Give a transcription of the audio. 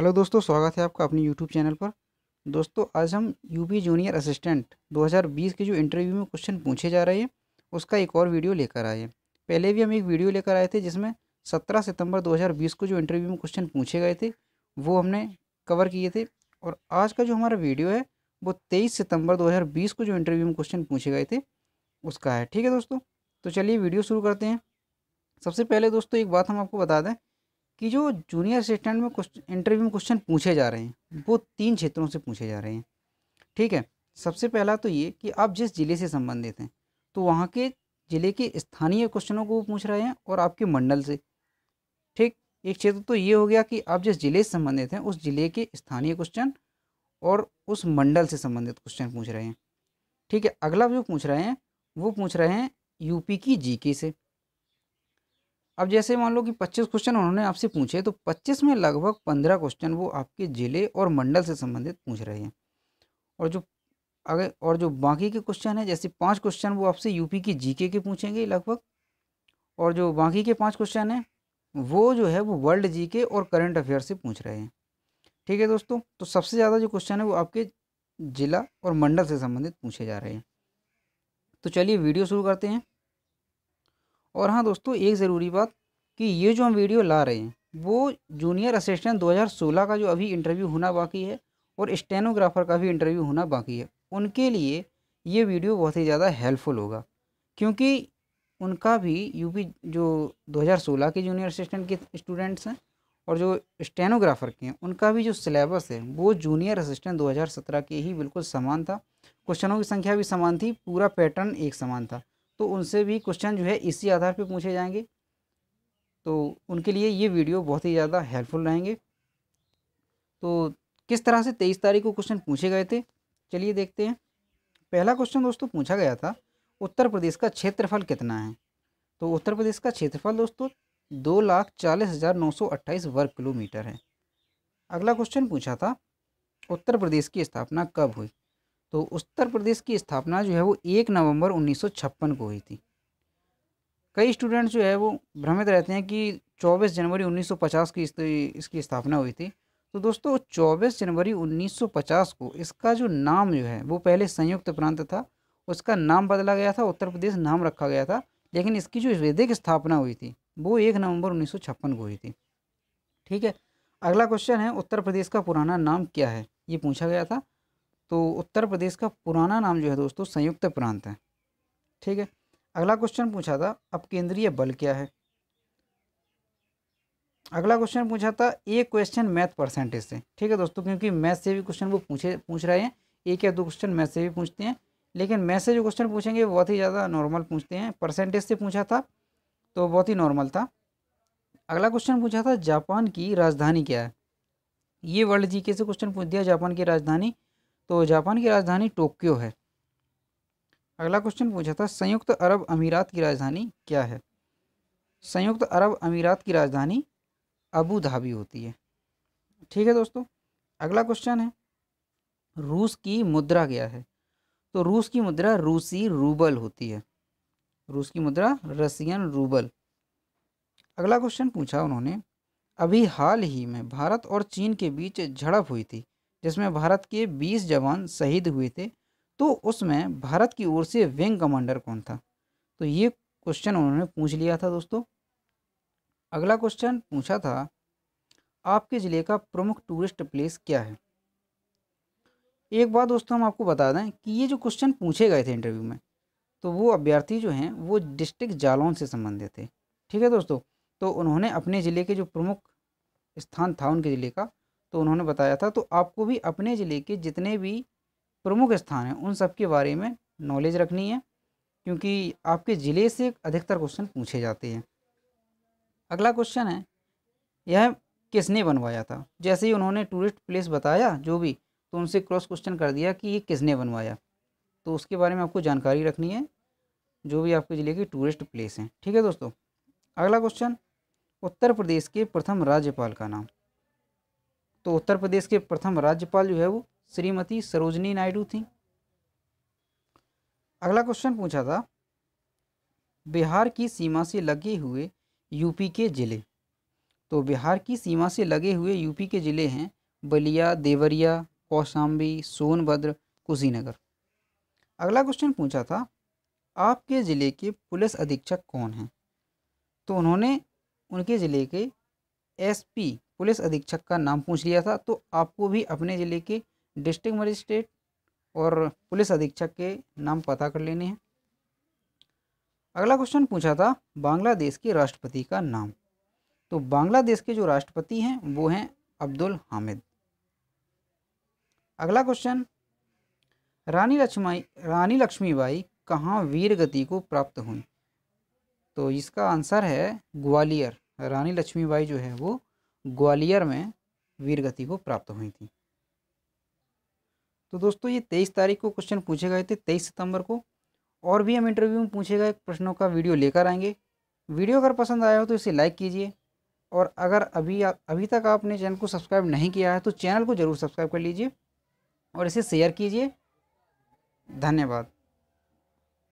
hello दोस्तों स्वागत है आपका अपने यूट्यूब चैनल पर दोस्तों आज हम यूपी जूनियर असिस्टेंट 2020 के जो इंटरव्यू में क्वेश्चन पूछे जा रहे हैं उसका एक और वीडियो लेकर आए हैं पहले भी हम एक वीडियो लेकर आए थे जिसमें 17 सितंबर 2020 को जो इंटरव्यू में क्वेश्चन पूछे गए थे वो हमने कवर किए थे और आज का जो हमारा वीडियो है वो तेईस सितम्बर दो को जो इंटरव्यू में क्वेश्चन पूछे गए थे उसका है ठीक है दोस्तों तो चलिए वीडियो शुरू करते हैं सबसे पहले दोस्तों एक बात हम आपको बता दें कि जो जूनियर असिस्टेंट में इंटरव्यू में क्वेश्चन पूछे जा रहे हैं वो तीन क्षेत्रों से पूछे जा रहे हैं ठीक है सबसे पहला तो ये कि आप जिस ज़िले से संबंधित हैं तो वहाँ के ज़िले के स्थानीय क्वेश्चनों को पूछ रहे हैं और आपके मंडल से ठीक एक क्षेत्र तो ये हो गया कि आप जिस ज़िले से संबंधित हैं उस ज़िले के स्थानीय क्वेश्चन और उस मंडल से संबंधित क्वेश्चन पूछ रहे हैं ठीक है अगला जो पूछ रहे हैं वो पूछ रहे हैं यूपी की जीके से अब जैसे मान लो कि 25 क्वेश्चन उन्होंने आपसे पूछे तो 25 में लगभग 15 क्वेश्चन वो आपके जिले और मंडल से संबंधित पूछ रहे हैं और जो अगर और जो बाकी के क्वेश्चन है जैसे पाँच क्वेश्चन वो आपसे यूपी की जीके के पूछेंगे लगभग और जो बाकी के पाँच क्वेश्चन हैं वो जो है वो वर्ल्ड जीके और करंट अफेयर से पूछ रहे हैं ठीक है दोस्तों तो सबसे ज़्यादा जो क्वेश्चन है वो आपके जिला और मंडल से संबंधित पूछे जा रहे हैं तो चलिए वीडियो शुरू करते हैं और हाँ दोस्तों एक ज़रूरी बात कि ये जो हम वीडियो ला रहे हैं वो जूनियर असिस्टेंट 2016 का जो अभी इंटरव्यू होना बाकी है और स्टेनोग्राफर का भी इंटरव्यू होना बाकी है उनके लिए ये वीडियो बहुत ही ज़्यादा हेल्पफुल होगा क्योंकि उनका भी यूपी जो 2016 के जूनियर असिस्टेंट के स्टूडेंट्स हैं और जो स्टेनोग्राफर के हैं उनका भी जो सिलेबस है वो जूनियर असिस्टेंट 2017 के ही बिल्कुल समान था क्वेश्चनों की संख्या भी समान थी पूरा पैटर्न एक समान था तो उनसे भी क्वेश्चन जो है इसी आधार पर पूछे जाएंगे तो उनके लिए ये वीडियो बहुत ही ज़्यादा हेल्पफुल रहेंगे तो किस तरह से तेईस तारीख को क्वेश्चन पूछे गए थे चलिए देखते हैं पहला क्वेश्चन दोस्तों पूछा गया था उत्तर प्रदेश का क्षेत्रफल कितना है तो उत्तर प्रदेश का क्षेत्रफल दोस्तों दो लाख चालीस हज़ार नौ सौ अट्ठाईस वर्ग किलोमीटर है अगला क्वेश्चन पूछा था उत्तर प्रदेश की स्थापना कब हुई तो उत्तर प्रदेश की स्थापना जो है वो एक नवंबर 1956 को हुई थी कई स्टूडेंट्स जो है वो भ्रमित रहते हैं कि 24 जनवरी 1950 की इसकी स्थापना हुई थी तो दोस्तों 24 जनवरी 1950 को इसका जो नाम जो है वो पहले संयुक्त प्रांत था उसका नाम बदला गया था उत्तर प्रदेश नाम रखा गया था लेकिन इसकी जो वैदिक स्थापना हुई थी वो एक नवंबर छप्पन को हुई थी ठीक है अगला क्वेश्चन है उत्तर प्रदेश का पुराना नाम क्या है ये पूछा गया था तो उत्तर प्रदेश का पुराना नाम जो है दोस्तों संयुक्त प्रांत है ठीक है अगला क्वेश्चन पूछा था अब केंद्रीय बल क्या है अगला क्वेश्चन पूछा था एक क्वेश्चन मैथ परसेंटेज से ठीक है दोस्तों क्योंकि मैथ से भी क्वेश्चन वो पूछे पूछ रहे हैं एक या दो क्वेश्चन मैथ से भी पूछते हैं लेकिन मैथ से जो क्वेश्चन पूछेंगे वो बहुत ही ज़्यादा नॉर्मल पूछते हैं परसेंटेज से पूछा था तो बहुत ही नॉर्मल था अगला क्वेश्चन पूछा था जापान की राजधानी क्या है ये वर्ल्ड जी के से क्वेश्चन पूछ दिया जापान की राजधानी तो जापान की राजधानी टोक्यो है अगला क्वेश्चन पूछा था संयुक्त अरब अमीरात की राजधानी क्या है संयुक्त अरब अमीरात की राजधानी अबू धाबी होती है ठीक है दोस्तों अगला क्वेश्चन है रूस की मुद्रा क्या है तो रूस की मुद्रा रूसी रूबल होती है रूस की मुद्रा रसियन रूबल अगला क्वेश्चन पूछा उन्होंने अभी हाल ही में भारत और चीन के बीच झड़प हुई थी जिसमें भारत के 20 जवान शहीद हुए थे तो उसमें भारत की ओर से विंग कमांडर कौन था तो ये क्वेश्चन उन्होंने पूछ लिया था दोस्तों अगला क्वेश्चन पूछा था आपके ज़िले का प्रमुख टूरिस्ट प्लेस क्या है एक बात दोस्तों हम आपको बता दें कि ये जो क्वेश्चन पूछे गए थे इंटरव्यू में तो वो अभ्यर्थी जो हैं वो डिस्ट्रिक्ट जालौन से संबंधित थे ठीक है दोस्तों तो उन्होंने अपने ज़िले के जो प्रमुख स्थान था उनके ज़िले का तो उन्होंने बताया था तो आपको भी अपने ज़िले के जितने भी प्रमुख स्थान हैं उन सब के बारे में नॉलेज रखनी है क्योंकि आपके ज़िले से अधिकतर क्वेश्चन पूछे जाते हैं अगला क्वेश्चन है यह किसने बनवाया था जैसे ही उन्होंने टूरिस्ट प्लेस बताया जो भी तो उनसे क्रॉस क्वेश्चन कर दिया कि ये किसने बनवाया तो उसके बारे में आपको जानकारी रखनी है जो भी आपके ज़िले की टूरिस्ट प्लेस हैं ठीक है दोस्तों अगला क्वेश्चन उत्तर प्रदेश के प्रथम राज्यपाल का नाम तो उत्तर प्रदेश के प्रथम राज्यपाल जो है वो श्रीमती सरोजनी नायडू थी अगला क्वेश्चन पूछा था बिहार की सीमा से लगे हुए यूपी के ज़िले तो बिहार की सीमा से लगे हुए यूपी के ज़िले हैं बलिया देवरिया कौशाम्बी सोनभद्र कुशीनगर अगला क्वेश्चन पूछा था आपके ज़िले के पुलिस अधीक्षक कौन हैं तो उन्होंने उनके ज़िले के एसपी पुलिस अधीक्षक का नाम पूछ लिया था तो आपको भी अपने ज़िले के डिस्ट्रिक्ट मजिस्ट्रेट और पुलिस अधीक्षक के नाम पता कर लेने हैं अगला क्वेश्चन पूछा था बांग्लादेश के राष्ट्रपति का नाम तो बांग्लादेश के जो राष्ट्रपति हैं वो हैं अब्दुल हामिद अगला क्वेश्चन रानी लक्ष्मी रानी लक्ष्मीबाई कहाँ वीर गति को प्राप्त हुई तो इसका आंसर है ग्वालियर रानी लक्ष्मीबाई जो है वो ग्वालियर में वीरगति को प्राप्त हुई थी तो दोस्तों ये तेईस तारीख को क्वेश्चन पूछे गए थे तेईस सितंबर को और भी हम इंटरव्यू में पूछे गए प्रश्नों का वीडियो लेकर आएंगे वीडियो अगर पसंद आया हो तो इसे लाइक कीजिए और अगर अभी आ, अभी तक आपने चैनल को सब्सक्राइब नहीं किया है तो चैनल को ज़रूर सब्सक्राइब कर लीजिए और इसे शेयर कीजिए धन्यवाद